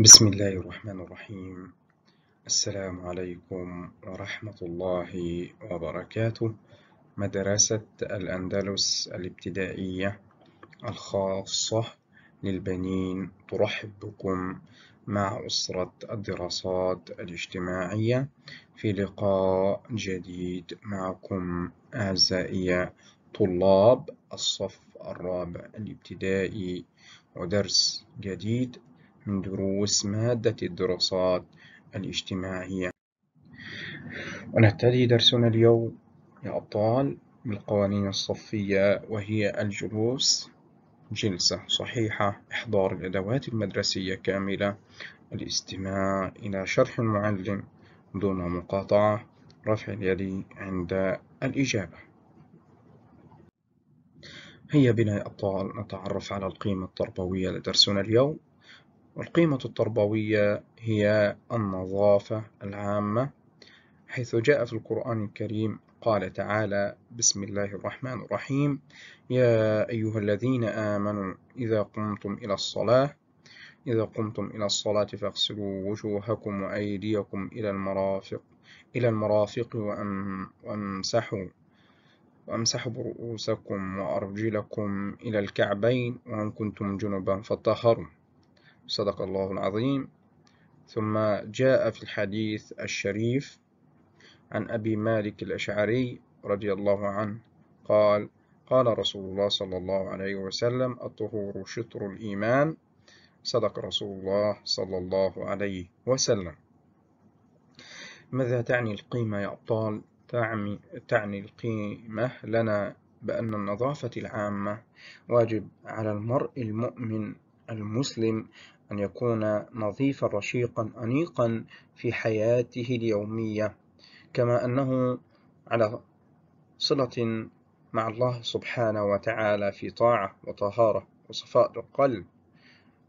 بسم الله الرحمن الرحيم السلام عليكم ورحمة الله وبركاته مدرسة الأندلس الابتدائية الخاصة للبنين ترحب بكم مع أسرة الدراسات الاجتماعية في لقاء جديد معكم أعزائي طلاب الصف الرابع الابتدائي ودرس جديد من دروس مادة الدراسات الاجتماعية ونبتدي درسنا اليوم يا أبطال بالقوانين الصفية وهي الجلوس جلسة صحيحة إحضار الأدوات المدرسية كاملة الاستماع إلى شرح المعلم دون مقاطعة رفع اليد عند الإجابة هيا بنا يا أبطال نتعرف على القيمة التربوية لدرسنا اليوم والقيمة التربوية هي النظافة العامة حيث جاء في القرآن الكريم قال تعالى بسم الله الرحمن الرحيم يا أيها الذين آمنوا إذا قمتم إلى الصلاة إذا قمتم إلى الصلاة فاغسلوا وجوهكم وأيديكم إلى المرافق إلى المرافق وأم وامسحوا وامسحوا برؤوسكم وأرجلكم إلى الكعبين وإن كنتم جنبا فطهروا صدق الله العظيم ثم جاء في الحديث الشريف عن أبي مالك الأشعري رضي الله عنه قال قال رسول الله صلى الله عليه وسلم الطهور شطر الإيمان صدق رسول الله صلى الله عليه وسلم ماذا تعني القيمة يا أبطال؟ تعني القيمة لنا بأن النظافة العامة واجب على المرء المؤمن المسلم أن يكون نظيفا رشيقا أنيقا في حياته اليومية كما أنه على صلة مع الله سبحانه وتعالى في طاعة وطهارة وصفاء القلب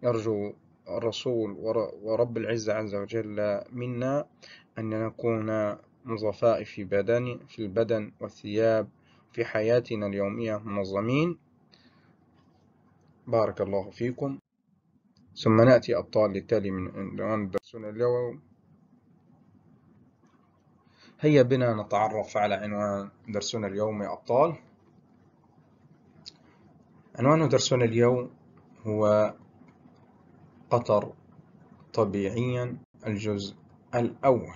يرجو الرسول ورب العزة عز وجل منا أن نكون نظفاء في بدن في البدن والثياب في حياتنا اليومية منظمين بارك الله فيكم ثم نأتي الطال التالي من عنوان درسنا اليوم هيا بنا نتعرف على عنوان درسنا اليوم يا أبطال عنوان درسنا اليوم هو قطر طبيعيا الجزء الأول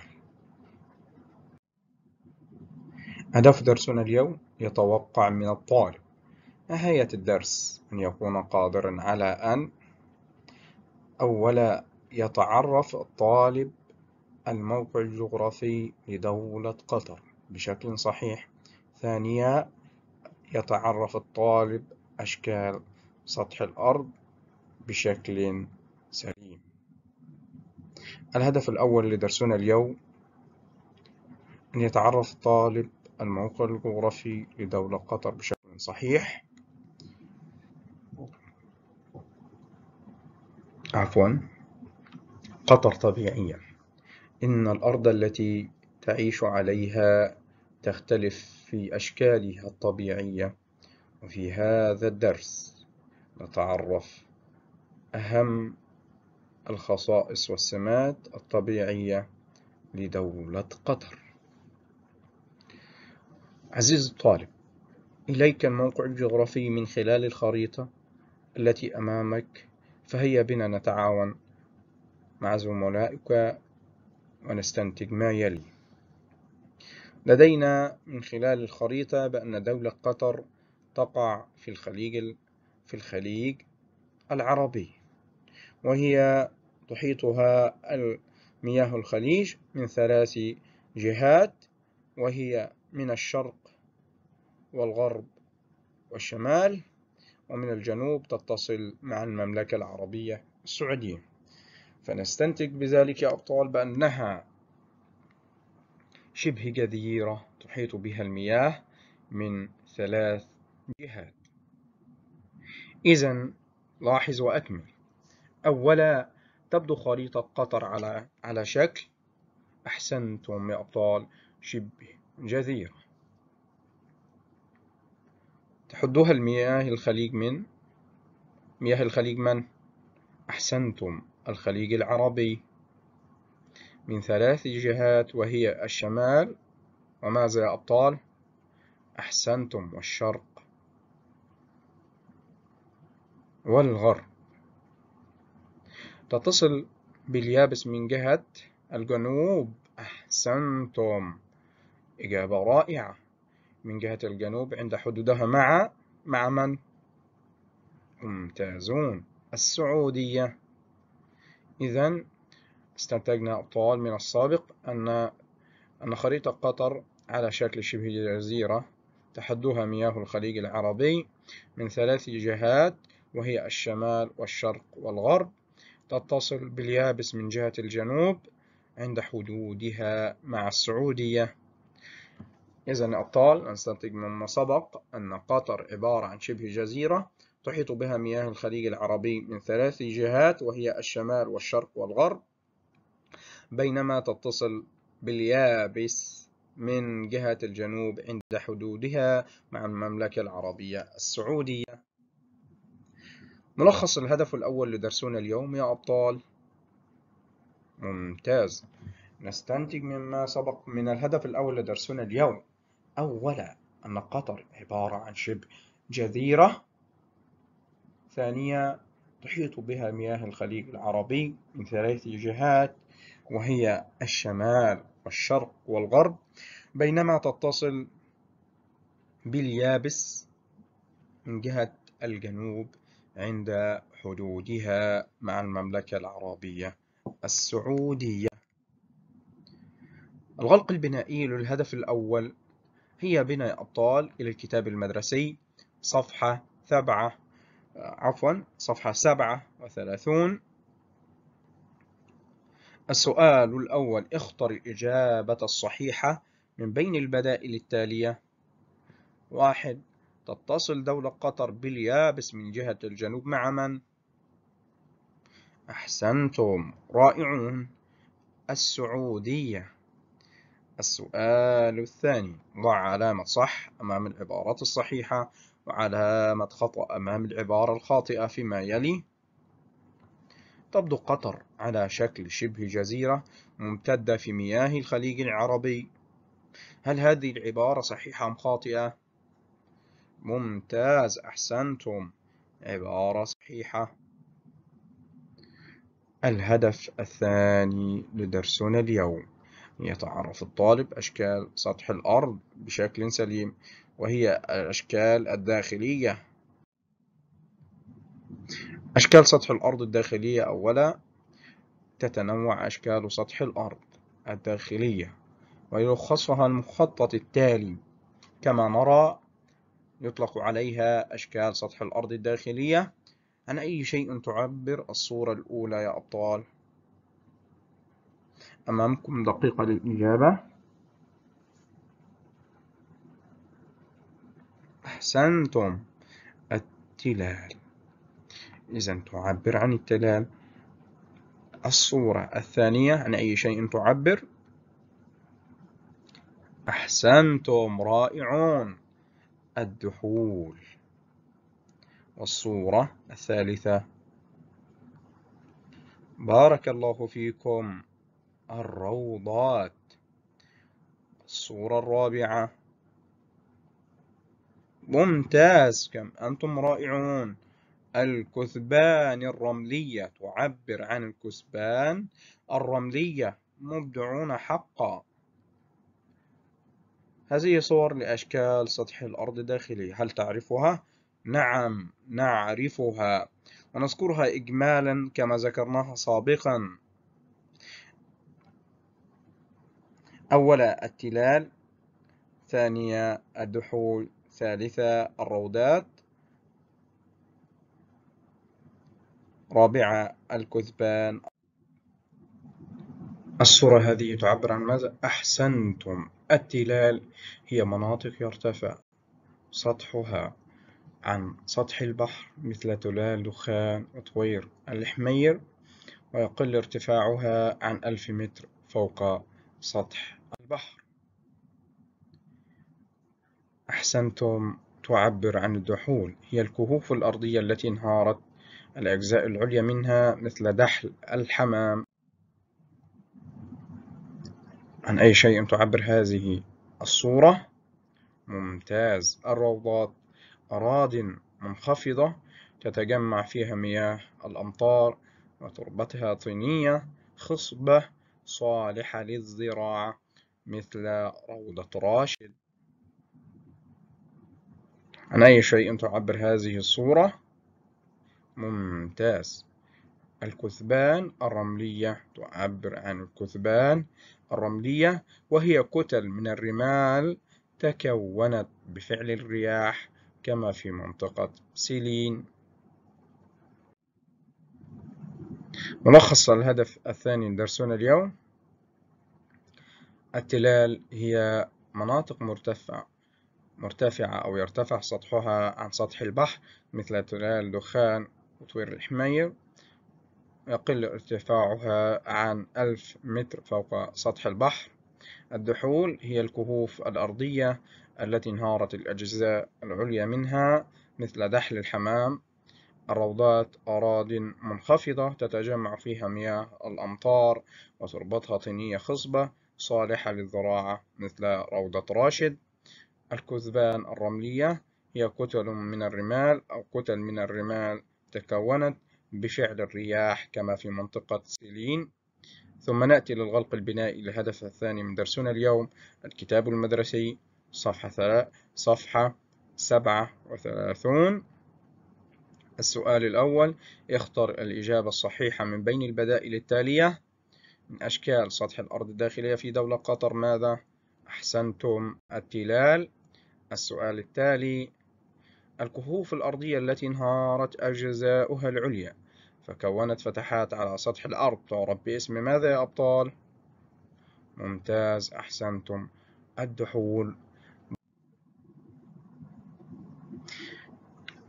هدف درسنا اليوم يتوقع من الطالب نهاية الدرس أن يكون قادرا على أن أولا يتعرف الطالب الموقع الجغرافي لدولة قطر بشكل صحيح ثانيا يتعرف الطالب أشكال سطح الأرض بشكل سليم الهدف الأول لدرسنا اليوم أن يتعرف الطالب الموقع الجغرافي لدولة قطر بشكل صحيح عفوا قطر طبيعيا إن الأرض التي تعيش عليها تختلف في أشكالها الطبيعية وفي هذا الدرس نتعرف أهم الخصائص والسمات الطبيعية لدولة قطر عزيز الطالب إليك الموقع الجغرافي من خلال الخريطة التي أمامك فهيا بنا نتعاون مع زملائك ونستنتج ما يلي لدينا من خلال الخريطة بأن دولة قطر تقع في الخليج في الخليج العربي وهي تحيطها مياه الخليج من ثلاث جهات وهي من الشرق والغرب والشمال ومن الجنوب تتصل مع المملكة العربية السعودية فنستنتج بذلك يا أبطال بأنها شبه جزيرة تحيط بها المياه من ثلاث جهات إذا لاحظ وأكمل أولا تبدو خريطة قطر على على شكل أحسنتم يا أبطال شبه جزيرة حدوها المياه الخليج من مياه الخليج من أحسنتم الخليج العربي من ثلاث جهات وهي الشمال وماذا يا أبطال أحسنتم والشرق والغرب تتصل باليابس من جهة الجنوب أحسنتم إجابة رائعة من جهة الجنوب عند حدودها مع مع من؟ ممتازون السعودية إذا استنتجنا أبطال من السابق أن أن خريطة قطر على شكل شبه جزيرة تحدها مياه الخليج العربي من ثلاث جهات وهي الشمال والشرق والغرب تتصل باليابس من جهة الجنوب عند حدودها مع السعودية إذا أبطال نستنتج مما سبق أن قطر عبارة عن شبه جزيرة تحيط بها مياه الخليج العربي من ثلاث جهات وهي الشمال والشرق والغرب بينما تتصل باليابس من جهة الجنوب عند حدودها مع المملكة العربية السعودية ملخص الهدف الأول لدرسنا اليوم يا أبطال ممتاز نستنتج مما سبق من الهدف الأول لدرسنا اليوم أولا أن قطر عبارة عن شبه جزيرة ثانيا تحيط بها مياه الخليج العربي من ثلاث جهات وهي الشمال والشرق والغرب بينما تتصل باليابس من جهة الجنوب عند حدودها مع المملكة العربية السعودية الغلق البنائي للهدف الأول هي بنا يا أبطال إلى الكتاب المدرسي صفحة سبعة عفوا صفحة سبعة وثلاثون السؤال الأول اختر الإجابة الصحيحة من بين البدائل التالية واحد تتصل دولة قطر باليابس من جهة الجنوب مع من؟ أحسنتم رائعون السعودية السؤال الثاني ضع علامة صح أمام العبارات الصحيحة وعلامة خطأ أمام العبارة الخاطئة فيما يلي تبدو قطر على شكل شبه جزيرة ممتدة في مياه الخليج العربي هل هذه العبارة صحيحة أم خاطئة؟ ممتاز أحسنتم عبارة صحيحة الهدف الثاني لدرسنا اليوم يتعرف الطالب أشكال سطح الأرض بشكل سليم وهي الأشكال الداخلية أشكال سطح الأرض الداخلية أولا تتنوع أشكال سطح الأرض الداخلية ويلخصها المخطط التالي كما نرى يطلق عليها أشكال سطح الأرض الداخلية عن أي شيء تعبر الصورة الأولى يا أبطال أمامكم دقيقة للإجابة أحسنتم التلال إذا تعبر عن التلال الصورة الثانية عن أي شيء تعبر أحسنتم رائعون الدحول والصورة الثالثة بارك الله فيكم الروضات الصورة الرابعة ممتاز كم أنتم رائعون الكثبان الرملية تعبر عن الكثبان الرملية مبدعون حقا هذه صور لأشكال سطح الأرض الداخلي هل تعرفها؟ نعم نعرفها ونذكرها إجمالا كما ذكرناها سابقا أول التلال ثانية الدحول ثالثة الروضات رابعة الكثبان الصورة هذه تعبر عن ماذا؟ أحسنتم التلال هي مناطق يرتفع سطحها عن سطح البحر مثل تلال دخان وطوير الحمير ويقل ارتفاعها عن ألف متر فوق سطح البحر أحسنتم تعبر عن الدحول هي الكهوف الأرضية التي انهارت الأجزاء العليا منها مثل دحل الحمام عن أي شيء تعبر هذه الصورة؟ ممتاز الروضات أراض منخفضة تتجمع فيها مياه الأمطار وتربتها طينية خصبة صالحة للزراعة مثل روضة راشد عن أي شيء تعبر هذه الصورة؟ ممتاز الكثبان الرملية تعبر عن الكثبان الرملية وهي كتل من الرمال تكونت بفعل الرياح كما في منطقة سيلين ملخص الهدف الثاني لدرسنا اليوم التلال هي مناطق مرتفعة مرتفعة أو يرتفع سطحها عن سطح البحر مثل تلال دخان وطوير الحمير يقل ارتفاعها عن ألف متر فوق سطح البحر الدحول هي الكهوف الأرضية التي انهارت الأجزاء العليا منها مثل دحل الحمام الروضات أراضٍ منخفضة تتجمع فيها مياه الأمطار وتربتها طينية خصبة صالحة للزراعة مثل روضة راشد الكثبان الرملية هي كتل من الرمال أو كتل من الرمال تكونت بشعل الرياح كما في منطقة سيلين ثم نأتي للغلق البنائي للهدف الثاني من درسنا اليوم الكتاب المدرسي صفحة ثلاث صفحة سبعة وثلاثون السؤال الأول اختر الإجابة الصحيحة من بين البدائل التالية من أشكال سطح الأرض الداخلية في دولة قطر ماذا؟ أحسنتم التلال السؤال التالي الكهوف الأرضية التي انهارت أجزاؤها العليا فكونت فتحات على سطح الأرض تعرف باسم ماذا يا أبطال؟ ممتاز أحسنتم الدحول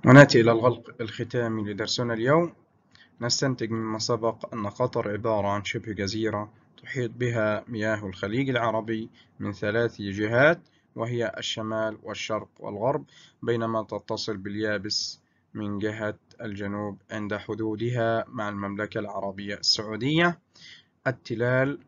ونأتي إلى الغلق الختامي لدرسنا اليوم نستنتج مما سبق أن قطر عبارة عن شبه جزيرة تحيط بها مياه الخليج العربي من ثلاث جهات وهي الشمال والشرق والغرب بينما تتصل باليابس من جهة الجنوب عند حدودها مع المملكة العربية السعودية التلال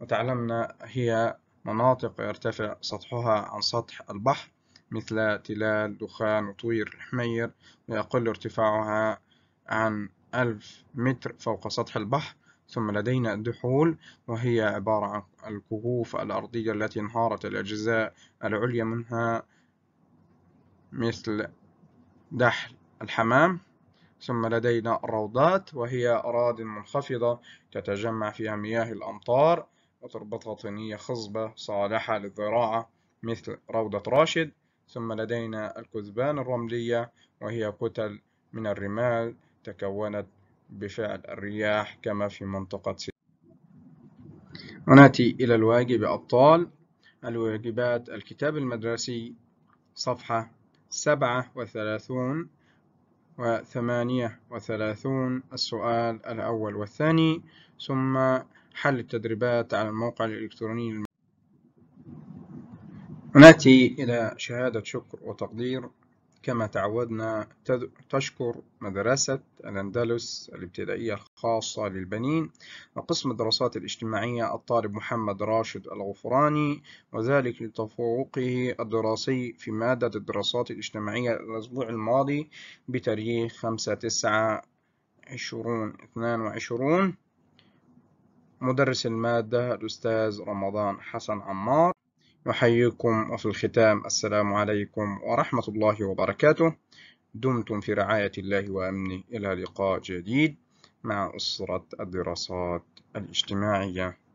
وتعلمنا هي مناطق يرتفع سطحها عن سطح البحر مثل تلال دخان وطوير الحمير ويقل ارتفاعها عن ألف متر فوق سطح البحر ثم لدينا الدحول وهي عبارة عن الكهوف الأرضية التي انهارت الأجزاء العليا منها مثل دحل الحمام ثم لدينا الروضات وهي أراضي منخفضة تتجمع فيها مياه الأمطار وتربتها طينية خصبة صالحة للزراعة مثل روضة راشد ثم لدينا الكثبان الرملية وهي كتل من الرمال تكونت بفعل الرياح كما في منطقة سي ونأتي إلى الواجب أبطال الواجبات الكتاب المدرسي صفحة سبعة وثلاثون وثمانية وثلاثون السؤال الأول والثاني ثم حل التدريبات على الموقع الإلكتروني ونأتي إلى شهادة شكر وتقدير كما تعودنا تشكر مدرسة الأندلس الابتدائية الخاصة للبنين وقسم الدراسات الاجتماعية الطالب محمد راشد الغفراني وذلك لتفوقه الدراسي في مادة الدراسات الاجتماعية الأسبوع الماضي بتاريخ 5 9 2022 مدرس المادة الأستاذ رمضان حسن عمار أحييكم وفي الختام السلام عليكم ورحمة الله وبركاته دمتم في رعاية الله وأمنه إلى لقاء جديد مع أسرة الدراسات الاجتماعية